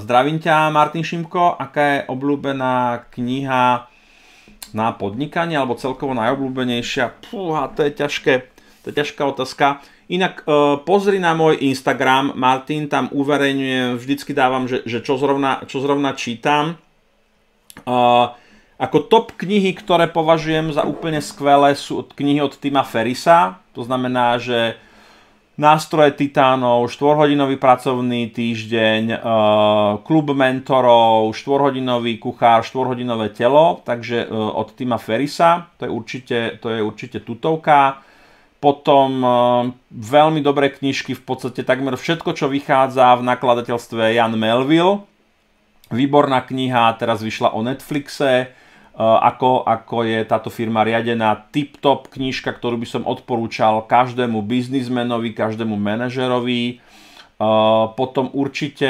zdravím ťa, Martin Šimko. Aká je obľúbená kniha na podnikanie, alebo celkovo najobľúbenejšia? Púha, to je ťažké. To je ťažká otázka. Inak e, pozri na môj Instagram, Martin, tam uverejňujem, vždycky dávam, že, že čo, zrovna, čo zrovna čítam. E, ako top knihy, ktoré považujem za úplne skvelé, sú knihy od Tima Ferisa. To znamená, že nástroje titánov, 4-hodinový pracovný týždeň, uh, klub mentorov, 4-hodinový kuchár, 4-hodinové telo, takže uh, od Tima Ferisa, to je určite, to je určite tutovka. Potom uh, veľmi dobré knižky, v podstate takmer všetko, čo vychádza v nakladateľstve Jan Melville. Výborná kniha, teraz vyšla o Netflixe, Eh, ako, ako je táto firma riadená. Tip-top knižka, ktorú by som odporúčal každému biznismenovi, každému manažerovi. Eh, potom určite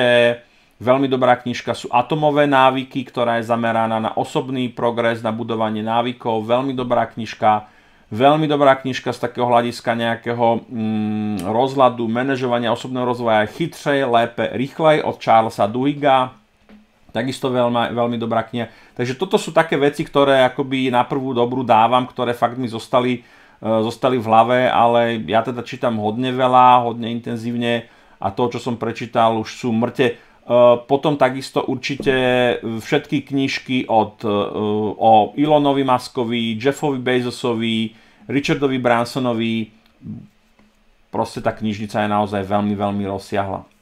veľmi dobrá knižka sú Atomové návyky, ktorá je zameraná na osobný progres, na budovanie návykov. Veľmi dobrá knižka. Veľmi dobrá knižka z takého hľadiska nejakého mm, rozhľadu, manažovania osobného rozvoja je Chytřej, lépe, rýchlej od Charlesa Duhiga takisto veľma, veľmi dobrá kniha. Takže toto sú také veci, ktoré akoby na prvú dobrú dávam, ktoré fakt mi zostali, e, zostali v hlave, ale ja teda čítam hodne veľa, hodne intenzívne a to, čo som prečítal, už sú mŕte. E, potom takisto určite všetky knižky od, e, o Elonovi Maskovi, Jeffovi Bezosovi, Richardovi Bransonovi. Proste tá knižnica je naozaj veľmi, veľmi rozsiahla.